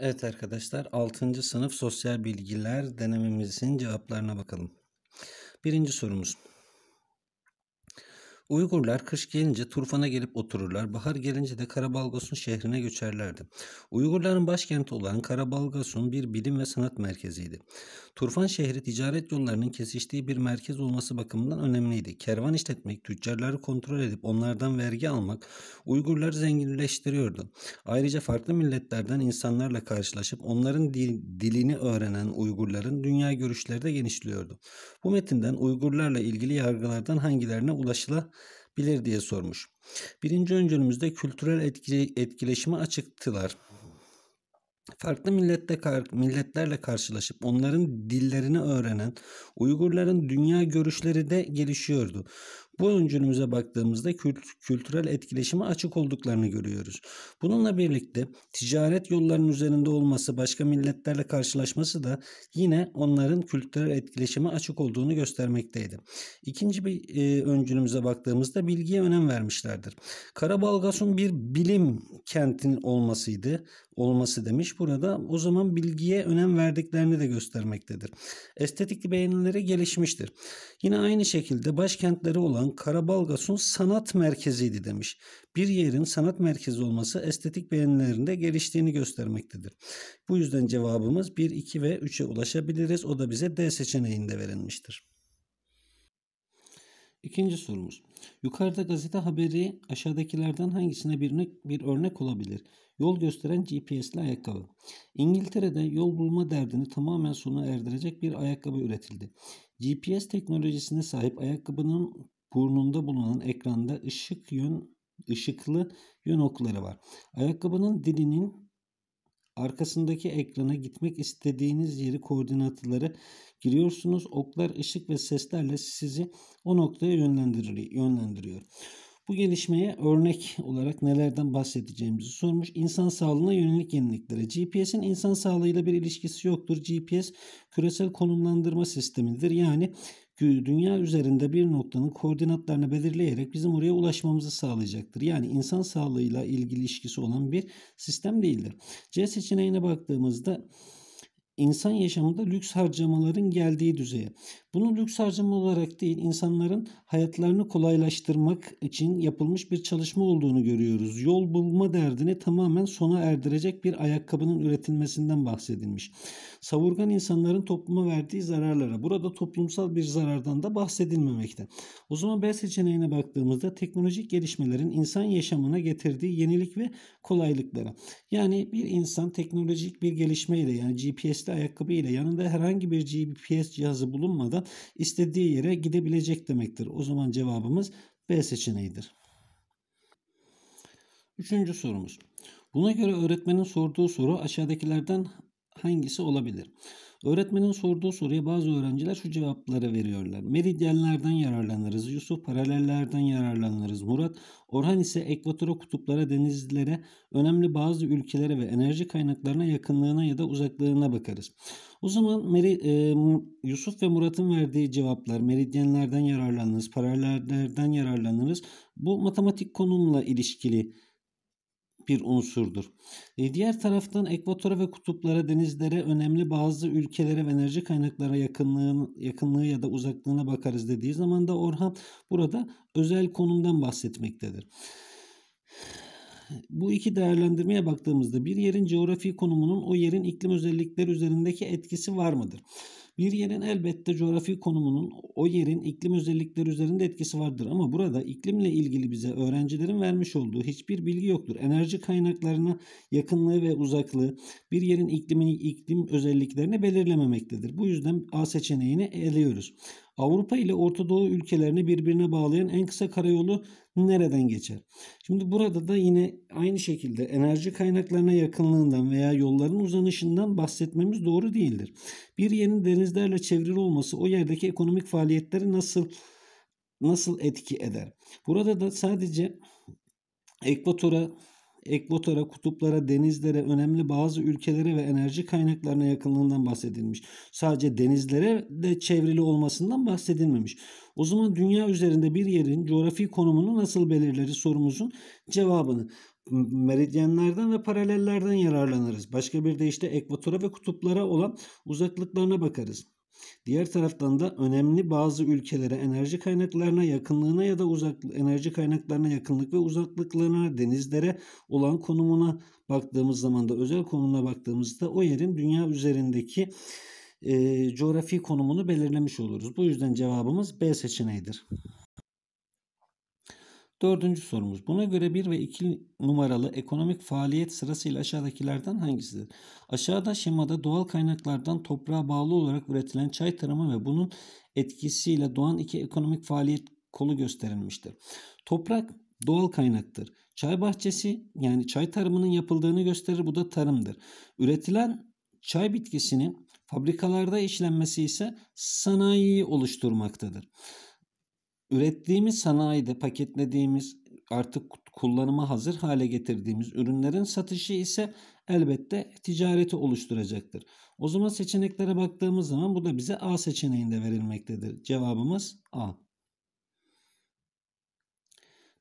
Evet arkadaşlar 6. sınıf sosyal bilgiler denememizin cevaplarına bakalım. Birinci sorumuz. Uygurlar kış gelince Turfan'a gelip otururlar, bahar gelince de Karabalgas'ın şehrine göçerlerdi. Uygurların başkenti olan Karabalgas'ın bir bilim ve sanat merkeziydi. Turfan şehri ticaret yollarının kesiştiği bir merkez olması bakımından önemliydi. Kervan işletmek, tüccarları kontrol edip onlardan vergi almak Uygurları zenginleştiriyordu. Ayrıca farklı milletlerden insanlarla karşılaşıp onların dil, dilini öğrenen Uygurların dünya görüşleri de genişliyordu. Bu metinden Uygurlarla ilgili yargılardan hangilerine ulaşılabilir bilir diye sormuş. Birinci öncülümüzde kültürel etkile etkileşime açıktılar. Farklı millette milletlerle karşılaşıp onların dillerini öğrenen Uygurların dünya görüşleri de gelişiyordu. Bu öncülümüze baktığımızda kültürel etkileşime açık olduklarını görüyoruz. Bununla birlikte ticaret yollarının üzerinde olması, başka milletlerle karşılaşması da yine onların kültürel etkileşime açık olduğunu göstermekteydi. İkinci bir e, öncülümüze baktığımızda bilgiye önem vermişlerdir. Karabalgasun bir bilim kentinin olmasıydı olması demiş. Burada o zaman bilgiye önem verdiklerini de göstermektedir. Estetik beğenileri gelişmiştir. Yine aynı şekilde başkentleri olan Karabalgasun sanat merkeziydi demiş. Bir yerin sanat merkezi olması estetik beğenilerinde geliştiğini göstermektedir. Bu yüzden cevabımız 1, 2 ve 3'e ulaşabiliriz. O da bize D seçeneğinde verilmiştir. İkinci sorumuz. Yukarıda gazete haberi aşağıdakilerden hangisine birine bir örnek olabilir? Yol gösteren GPS'li ayakkabı. İngiltere'de yol bulma derdini tamamen sona erdirecek bir ayakkabı üretildi. GPS teknolojisine sahip ayakkabının burnunda bulunan ekranda ışık yön ışıklı yön okları var. Ayakkabının dilinin arkasındaki ekrana gitmek istediğiniz yeri koordinatları giriyorsunuz. Oklar ışık ve seslerle sizi o noktaya yönlendiriyor. Bu gelişmeye örnek olarak nelerden bahsedeceğimizi sormuş. İnsan sağlığına yönelik yeniliklere. GPS'in insan sağlığıyla bir ilişkisi yoktur. GPS küresel konumlandırma sistemidir. Yani dünya üzerinde bir noktanın koordinatlarını belirleyerek bizim oraya ulaşmamızı sağlayacaktır. Yani insan sağlığıyla ilgili ilişkisi olan bir sistem değildir. C seçeneğine baktığımızda insan yaşamında lüks harcamaların geldiği düzeye. Bunu lüks harcama olarak değil insanların hayatlarını kolaylaştırmak için yapılmış bir çalışma olduğunu görüyoruz. Yol bulma derdini tamamen sona erdirecek bir ayakkabının üretilmesinden bahsedilmiş. Savurgan insanların topluma verdiği zararlara burada toplumsal bir zarardan da bahsedilmemekte. O zaman B seçeneğine baktığımızda teknolojik gelişmelerin insan yaşamına getirdiği yenilik ve kolaylıklara. Yani bir insan teknolojik bir gelişmeyle yani GPS'li ayakkabı ile yanında herhangi bir GPS cihazı bulunmadan da istediği yere gidebilecek demektir. O zaman cevabımız B seçeneğidir. Üçüncü sorumuz. Buna göre öğretmenin sorduğu soru aşağıdakilerden hangisi olabilir? Öğretmenin sorduğu soruya bazı öğrenciler şu cevapları veriyorlar. Meridyenlerden yararlanırız, Yusuf paralellerden yararlanırız, Murat. Orhan ise ekvatora, kutuplara, denizlere, önemli bazı ülkelere ve enerji kaynaklarına yakınlığına ya da uzaklığına bakarız. O zaman Meri, e, Yusuf ve Murat'ın verdiği cevaplar meridyenlerden yararlanırız, paralellerden yararlanırız. Bu matematik konumla ilişkili bir unsurdur. E, diğer taraftan ekvatora ve kutuplara, denizlere, önemli bazı ülkelere ve enerji kaynaklara yakınlığı ya da uzaklığına bakarız dediği zaman da Orhan burada özel konumdan bahsetmektedir. Bu iki değerlendirmeye baktığımızda bir yerin coğrafi konumunun o yerin iklim özellikleri üzerindeki etkisi var mıdır? Bir yerin elbette coğrafi konumunun o yerin iklim özellikleri üzerinde etkisi vardır ama burada iklimle ilgili bize öğrencilerin vermiş olduğu hiçbir bilgi yoktur. Enerji kaynaklarına yakınlığı ve uzaklığı bir yerin iklimini iklim özelliklerini belirlememektedir. Bu yüzden A seçeneğini eliyoruz. Avrupa ile Orta Doğu ülkelerini birbirine bağlayan en kısa karayolu nereden geçer? Şimdi burada da yine aynı şekilde enerji kaynaklarına yakınlığından veya yolların uzanışından bahsetmemiz doğru değildir. Bir yerin denizlerle çevrili olması o yerdeki ekonomik faaliyetleri nasıl nasıl etki eder? Burada da sadece ekvatora ekvatora, kutuplara, denizlere, önemli bazı ülkelere ve enerji kaynaklarına yakınlığından bahsedilmiş. Sadece denizlere de çevrili olmasından bahsedilmemiş. O zaman dünya üzerinde bir yerin coğrafi konumunu nasıl belirleri sorumuzun cevabını meridyenlerden ve paralellerden yararlanırız. Başka bir de işte ekvatora ve kutuplara olan uzaklıklarına bakarız. Diğer taraftan da önemli bazı ülkelere enerji kaynaklarına yakınlığına ya da uzak enerji kaynaklarına yakınlık ve uzaklıklarına, denizlere olan konumuna baktığımız zaman da özel konumuna baktığımızda o yerin dünya üzerindeki e, coğrafi konumunu belirlemiş oluruz. Bu yüzden cevabımız B seçeneğidir. Dördüncü sorumuz. Buna göre 1 ve 2 numaralı ekonomik faaliyet sırasıyla aşağıdakilerden hangisidir? Aşağıda şemada doğal kaynaklardan toprağa bağlı olarak üretilen çay tarımı ve bunun etkisiyle doğan iki ekonomik faaliyet kolu gösterilmiştir. Toprak doğal kaynaktır. Çay bahçesi yani çay tarımının yapıldığını gösterir. Bu da tarımdır. Üretilen çay bitkisinin fabrikalarda işlenmesi ise sanayiyi oluşturmaktadır. Ürettiğimiz sanayide paketlediğimiz artık kullanıma hazır hale getirdiğimiz ürünlerin satışı ise elbette ticareti oluşturacaktır. O zaman seçeneklere baktığımız zaman bu da bize A seçeneğinde verilmektedir. Cevabımız A.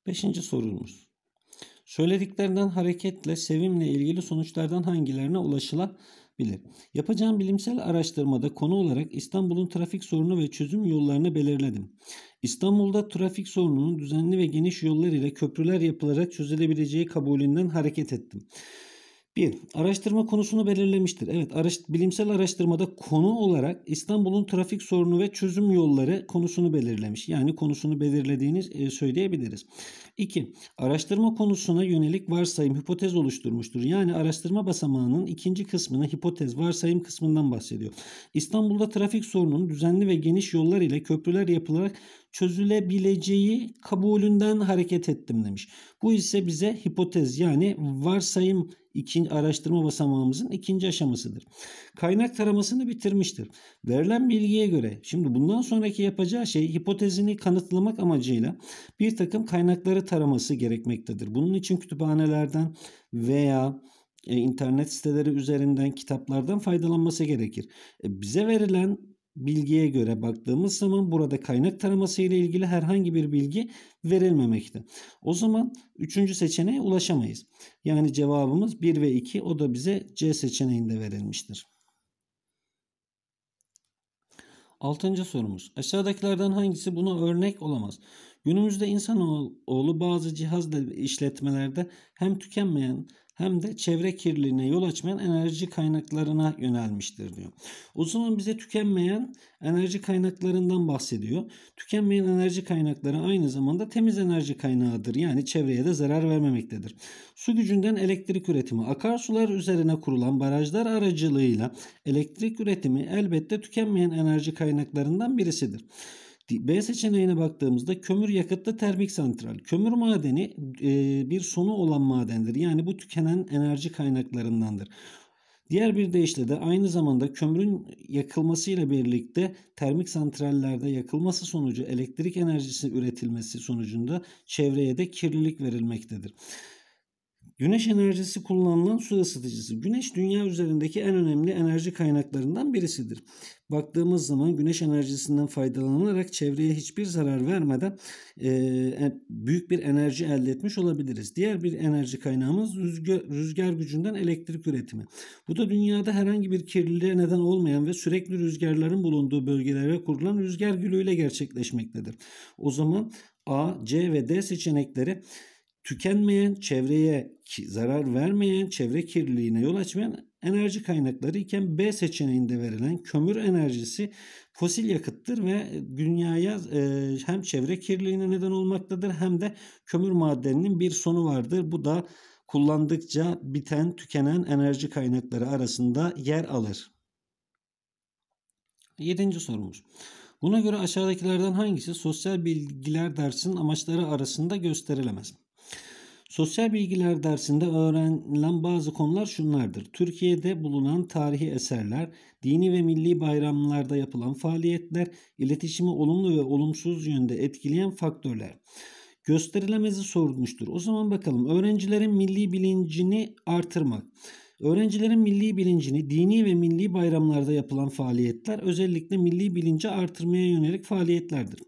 Beşinci sorumuz. Söylediklerinden hareketle sevimle ilgili sonuçlardan hangilerine ulaşıla bilir. Yapacağım bilimsel araştırmada konu olarak İstanbul'un trafik sorunu ve çözüm yollarını belirledim. İstanbul'da trafik sorununun düzenli ve geniş yollar ile köprüler yapılarak çözülebileceği kabulünden hareket ettim. Bir Araştırma konusunu belirlemiştir. Evet araş, bilimsel araştırmada konu olarak İstanbul'un trafik sorunu ve çözüm yolları konusunu belirlemiş. Yani konusunu belirlediğini e, söyleyebiliriz. İki Araştırma konusuna yönelik varsayım hipotez oluşturmuştur. Yani araştırma basamağının ikinci kısmını hipotez varsayım kısmından bahsediyor. İstanbul'da trafik sorununun düzenli ve geniş yollar ile köprüler yapılarak çözülebileceği kabulünden hareket ettim demiş. Bu ise bize hipotez yani varsayım ikinci araştırma basamağımızın ikinci aşamasıdır. Kaynak taramasını bitirmiştir. Verilen bilgiye göre şimdi bundan sonraki yapacağı şey hipotezini kanıtlamak amacıyla bir takım kaynakları taraması gerekmektedir. Bunun için kütüphanelerden veya e, internet siteleri üzerinden kitaplardan faydalanması gerekir. E, bize verilen bilgiye göre baktığımız zaman burada kaynak taraması ile ilgili herhangi bir bilgi verilmemekte. O zaman üçüncü seçeneğe ulaşamayız. Yani cevabımız 1 ve 2 o da bize C seçeneğinde verilmiştir. Altıncı sorumuz. Aşağıdakilerden hangisi buna örnek olamaz? Günümüzde insanoğlu bazı cihaz işletmelerde hem tükenmeyen hem de çevre kirliliğine yol açmayan enerji kaynaklarına yönelmiştir diyor. O zaman bize tükenmeyen enerji kaynaklarından bahsediyor. Tükenmeyen enerji kaynakları aynı zamanda temiz enerji kaynağıdır. Yani çevreye de zarar vermemektedir. Su gücünden elektrik üretimi, akarsular üzerine kurulan barajlar aracılığıyla elektrik üretimi elbette tükenmeyen enerji kaynaklarından birisidir. B seçeneğine baktığımızda kömür yakıtlı termik santral. Kömür madeni e, bir sonu olan madendir. Yani bu tükenen enerji kaynaklarındandır. Diğer bir deyişle de aynı zamanda kömürün yakılmasıyla birlikte termik santrallerde yakılması sonucu elektrik enerjisi üretilmesi sonucunda çevreye de kirlilik verilmektedir. Güneş enerjisi kullanılan su ısıtıcısı. Güneş dünya üzerindeki en önemli enerji kaynaklarından birisidir. Baktığımız zaman güneş enerjisinden faydalanarak çevreye hiçbir zarar vermeden e, e büyük bir enerji elde etmiş olabiliriz. Diğer bir enerji kaynağımız rüzgar, rüzgar gücünden elektrik üretimi. Bu da dünyada herhangi bir kirliliğe neden olmayan ve sürekli rüzgarların bulunduğu bölgelere kurulan rüzgar gülüyle gerçekleşmektedir. O zaman A, C ve D seçenekleri tükenmeyen, çevreye zarar vermeyen, çevre kirliliğine yol açmayan enerji kaynakları iken B seçeneğinde verilen kömür enerjisi fosil yakıttır ve dünyaya e, hem çevre kirliliğine neden olmaktadır hem de kömür madeninin bir sonu vardır. Bu da kullandıkça biten, tükenen enerji kaynakları arasında yer alır. Yedinci sorumuz. Buna göre aşağıdakilerden hangisi sosyal bilgiler dersinin amaçları arasında gösterilemez? Sosyal bilgiler dersinde öğrenilen bazı konular şunlardır. Türkiye'de bulunan tarihi eserler, dini ve milli bayramlarda yapılan faaliyetler, iletişimi olumlu ve olumsuz yönde etkileyen faktörler gösterilemezi sorulmuştur. O zaman bakalım öğrencilerin milli bilincini artırmak. Öğrencilerin milli bilincini dini ve milli bayramlarda yapılan faaliyetler özellikle milli bilinci artırmaya yönelik faaliyetlerdir.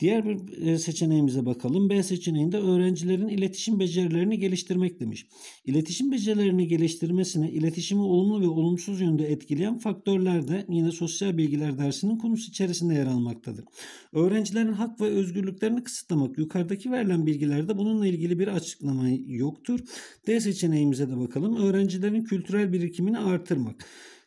Diğer bir e, seçeneğimize bakalım. B seçeneğinde öğrencilerin iletişim becerilerini geliştirmek demiş. İletişim becerilerini geliştirmesine iletişimi olumlu ve olumsuz yönde etkileyen faktörler de yine sosyal bilgiler dersinin konusu içerisinde yer almaktadır. Öğrencilerin hak ve özgürlüklerini kısıtlamak yukarıdaki verilen bilgilerde bununla ilgili bir açıklama yoktur. D seçeneğimize de bakalım. Öğrencilerin kültürel birikimini artırmak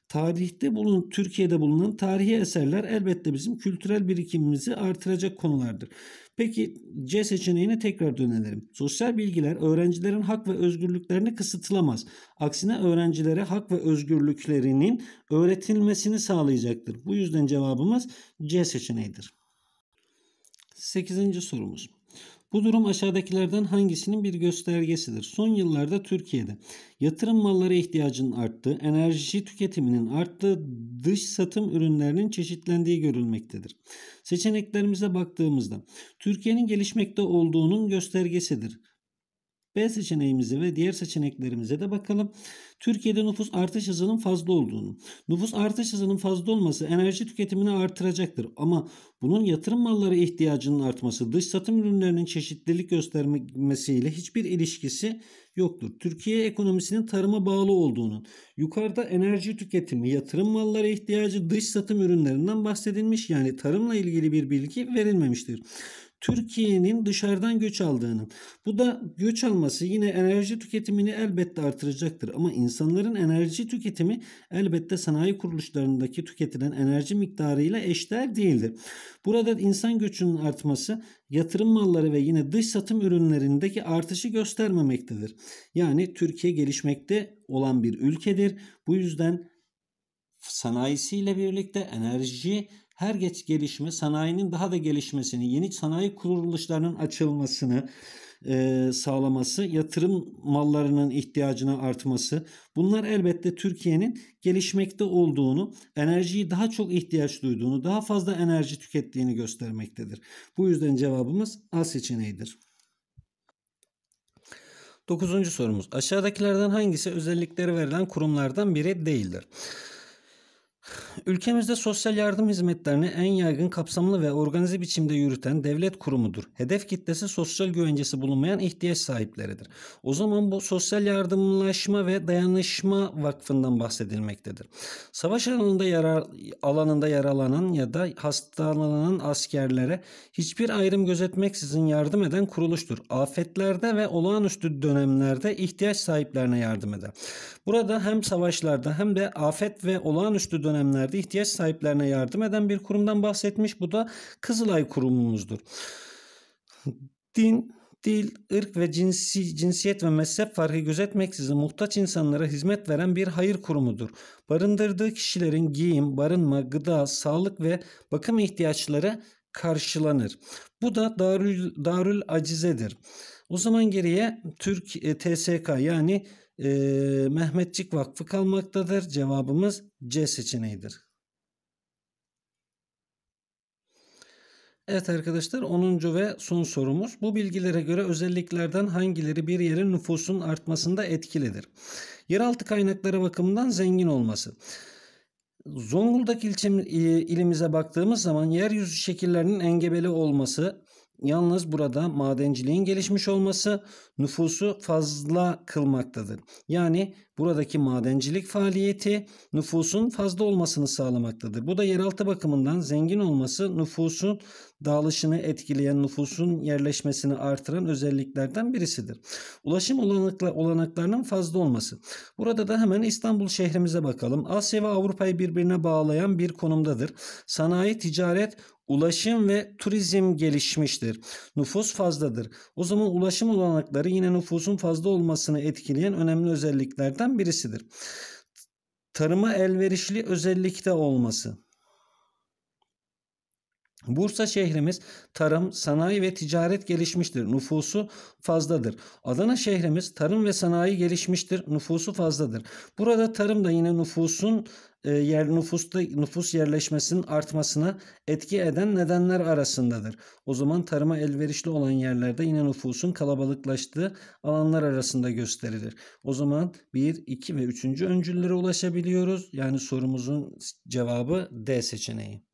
tarihte bulun Türkiye'de bulunan tarihi eserler elbette bizim kültürel birikimimizi artıracak konulardır. Peki C seçeneğine tekrar dönelim. Sosyal bilgiler öğrencilerin hak ve özgürlüklerini kısıtlamaz. Aksine öğrencilere hak ve özgürlüklerinin öğretilmesini sağlayacaktır. Bu yüzden cevabımız C seçeneğidir. 8. sorumuz. Bu durum aşağıdakilerden hangisinin bir göstergesidir? Son yıllarda Türkiye'de yatırım mallara ihtiyacının arttığı, enerji tüketiminin arttığı, dış satım ürünlerinin çeşitlendiği görülmektedir. Seçeneklerimize baktığımızda Türkiye'nin gelişmekte olduğunun göstergesidir. B seçeneğimize ve diğer seçeneklerimize de bakalım. Türkiye'de nüfus artış hızının fazla olduğunu. Nüfus artış hızının fazla olması enerji tüketimini artıracaktır. Ama bunun yatırım malları ihtiyacının artması, dış satım ürünlerinin çeşitlilik göstermesiyle hiçbir ilişkisi yoktur. Türkiye ekonomisinin tarıma bağlı olduğunun, yukarıda enerji tüketimi, yatırım malları ihtiyacı, dış satım ürünlerinden bahsedilmiş yani tarımla ilgili bir bilgi verilmemiştir. Türkiye'nin dışarıdan göç aldığını. Bu da göç alması yine enerji tüketimini elbette artıracaktır. Ama insanların enerji tüketimi elbette sanayi kuruluşlarındaki tüketilen enerji miktarıyla eşdeğer değildir. Burada insan göçünün artması yatırım malları ve yine dış satım ürünlerindeki artışı göstermemektedir. Yani Türkiye gelişmekte olan bir ülkedir. Bu yüzden sanayisiyle birlikte enerji her geç gelişme sanayinin daha da gelişmesini, yeni sanayi kuruluşlarının açılmasını e, sağlaması, yatırım mallarının ihtiyacına artması. Bunlar elbette Türkiye'nin gelişmekte olduğunu, enerjiyi daha çok ihtiyaç duyduğunu, daha fazla enerji tükettiğini göstermektedir. Bu yüzden cevabımız A seçeneğidir. Dokuzuncu sorumuz. Aşağıdakilerden hangisi özellikleri verilen kurumlardan biri değildir? Ülkemizde sosyal yardım hizmetlerini en yaygın kapsamlı ve organize biçimde yürüten devlet kurumudur. Hedef kitlesi sosyal güvencesi bulunmayan ihtiyaç sahipleridir. O zaman bu sosyal yardımlaşma ve dayanışma vakfından bahsedilmektedir. Savaş alanında, yarar, alanında yaralanan ya da hastalanan askerlere hiçbir ayrım gözetmeksizin yardım eden kuruluştur. Afetlerde ve olağanüstü dönemlerde ihtiyaç sahiplerine yardım eder. Burada hem savaşlarda hem de afet ve olağanüstü dönemlerde dönemlerde ihtiyaç sahiplerine yardım eden bir kurumdan bahsetmiş. Bu da Kızılay kurumumuzdur. Din, dil, ırk ve cinsi, cinsiyet ve mezhep farkı gözetmeksizin muhtaç insanlara hizmet veren bir hayır kurumudur. Barındırdığı kişilerin giyim, barınma, gıda, sağlık ve bakım ihtiyaçları karşılanır. Bu da Darül, Darül Acize'dir. O zaman geriye Türk e, TSK yani e, Mehmetçik Vakfı kalmaktadır. Cevabımız C seçeneğidir. Evet arkadaşlar 10. ve son sorumuz. Bu bilgilere göre özelliklerden hangileri bir yerin nüfusun artmasında etkilidir? Yeraltı kaynakları bakımından zengin olması. Zonguldak ilçem, ilimize baktığımız zaman yeryüzü şekillerinin engebeli olması, Yalnız burada madenciliğin gelişmiş olması nüfusu fazla kılmaktadır. Yani buradaki madencilik faaliyeti nüfusun fazla olmasını sağlamaktadır. Bu da yeraltı bakımından zengin olması nüfusun dağılışını etkileyen nüfusun yerleşmesini artıran özelliklerden birisidir. Ulaşım olanakla, olanaklarının fazla olması. Burada da hemen İstanbul şehrimize bakalım. Asya ve Avrupa'yı birbirine bağlayan bir konumdadır. Sanayi, ticaret, Ulaşım ve turizm gelişmiştir. Nüfus fazladır. O zaman ulaşım olanakları yine nüfusun fazla olmasını etkileyen önemli özelliklerden birisidir. Tarıma elverişli özellikte olması. Bursa şehrimiz tarım, sanayi ve ticaret gelişmiştir. Nüfusu fazladır. Adana şehrimiz tarım ve sanayi gelişmiştir. Nüfusu fazladır. Burada tarım da yine nüfusun e, yer nüfusta nüfus yerleşmesinin artmasına etki eden nedenler arasındadır. O zaman tarıma elverişli olan yerlerde yine nüfusun kalabalıklaştığı alanlar arasında gösterilir. O zaman 1, 2 ve 3. öncüllere ulaşabiliyoruz. Yani sorumuzun cevabı D seçeneği.